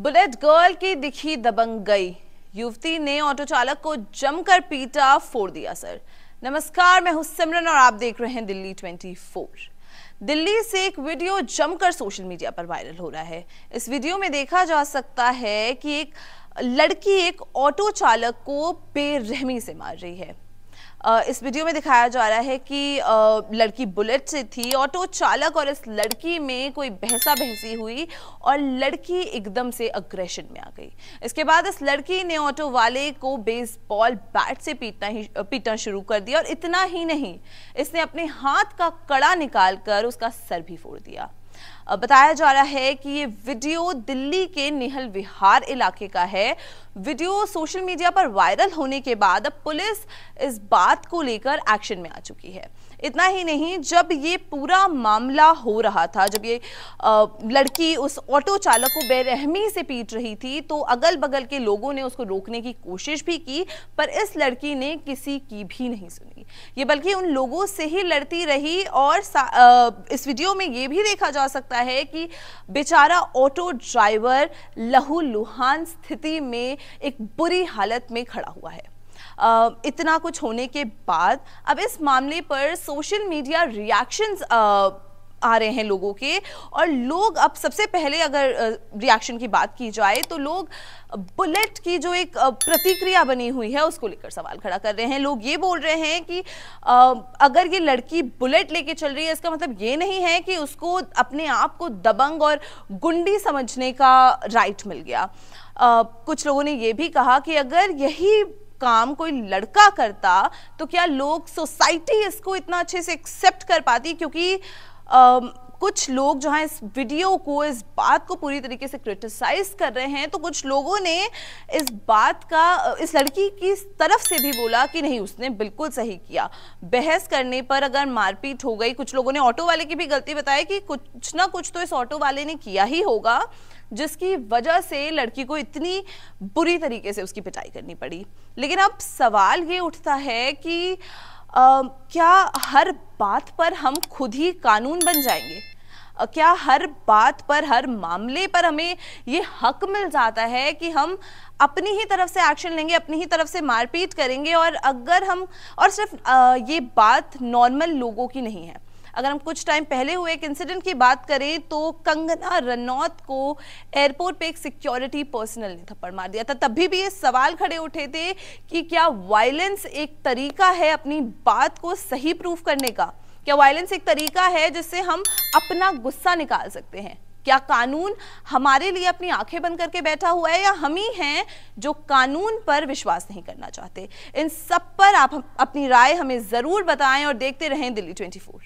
bullet girl की दिखी दबंग गई युवती ने ऑटो चालक को जमकर पीटा फोड़ दिया सर नमस्कार मैं हूं सिमरन और आप देख रहे हैं दिल्ली 24 दिल्ली से एक वीडियो जमकर सोशल मीडिया पर वायरल हो रहा है इस वीडियो में देखा जा सकता है कि एक लड़की एक ऑटो चालक को बेरहमी से मार रही है इस वीडियो में दिखाया जा रहा है कि लड़की बुलेट से थी ऑटो चालक और इस लड़की में कोई बहसा बहसी हुई और लड़की एकदम से अग्रेशन में आ गई इसके बाद इस लड़की ने ऑटो वाले को बेसबॉल बैट से पीटना ही पीटना शुरू कर दिया और इतना ही नहीं इसने अपने हाथ का कड़ा निकाल कर उसका सर भी फोड़ दिया बताया जा रहा है कि ये वीडियो दिल्ली के निहल विहार इलाके का है वीडियो सोशल मीडिया पर वायरल होने के बाद अब पुलिस इस बात को लेकर एक्शन में आ चुकी है इतना ही नहीं जब ये पूरा मामला हो रहा था जब ये लड़की उस ऑटो चालक को बेरहमी से पीट रही थी तो अगल बगल के लोगों ने उसको रोकने की कोशिश भी की पर इस लड़की ने किसी की भी नहीं सुनी ये बल्कि उन लोगों से ही लड़ती रही और आ, इस वीडियो में ये भी देखा जा जा सकता है कि बेचारा ऑटो ड्राइवर लहू लुहान स्थिति में एक बुरी हालत में खड़ा हुआ है Uh, इतना कुछ होने के बाद अब इस मामले पर सोशल मीडिया रिएक्शंस uh, आ रहे हैं लोगों के और लोग अब सबसे पहले अगर रिएक्शन की बात की जाए तो लोग बुलेट की जो एक प्रतिक्रिया बनी हुई है उसको लेकर सवाल खड़ा कर रहे हैं लोग ये बोल रहे हैं कि अगर ये लड़की बुलेट लेके चल रही है इसका मतलब ये नहीं है कि उसको अपने आप को दबंग और गुंडी समझने का राइट मिल गया आ, कुछ लोगों ने ये भी कहा कि अगर यही काम कोई लड़का करता तो क्या लोग सोसाइटी इसको इतना अच्छे से एक्सेप्ट कर पाती क्योंकि कुछ लोग जो है इस वीडियो को इस बात को पूरी तरीके से क्रिटिसाइज कर रहे हैं तो कुछ लोगों ने इस बात का इस लड़की की तरफ से भी बोला कि नहीं उसने बिल्कुल सही किया बहस करने पर अगर मारपीट हो गई कुछ लोगों ने ऑटो वाले की भी गलती बताई कि कुछ ना कुछ तो इस ऑटो वाले ने किया ही होगा जिसकी वजह से लड़की को इतनी बुरी तरीके से उसकी पिटाई करनी पड़ी लेकिन अब सवाल ये उठता है कि आ, क्या हर बात पर हम खुद ही कानून बन जाएंगे क्या हर बात पर हर मामले पर हमें ये हक मिल जाता है कि हम अपनी ही तरफ से एक्शन लेंगे अपनी ही तरफ से मारपीट करेंगे और अगर हम और सिर्फ ये बात नॉर्मल लोगों की नहीं है अगर हम कुछ टाइम पहले हुए एक इंसिडेंट की बात करें तो कंगना रनौत को एयरपोर्ट पे एक सिक्योरिटी पर्सनल ने थप्पड़ मार दिया था तभी भी ये सवाल खड़े उठे थे कि क्या वायलेंस एक तरीका है अपनी बात को सही प्रूफ करने का क्या वायलेंस एक तरीका है जिससे हम अपना गुस्सा निकाल सकते हैं क्या कानून हमारे लिए अपनी आंखें बंद करके बैठा हुआ है या हम ही हैं जो कानून पर विश्वास नहीं करना चाहते इन सब पर आप अपनी राय हमें ज़रूर बताएं और देखते रहें दिल्ली 24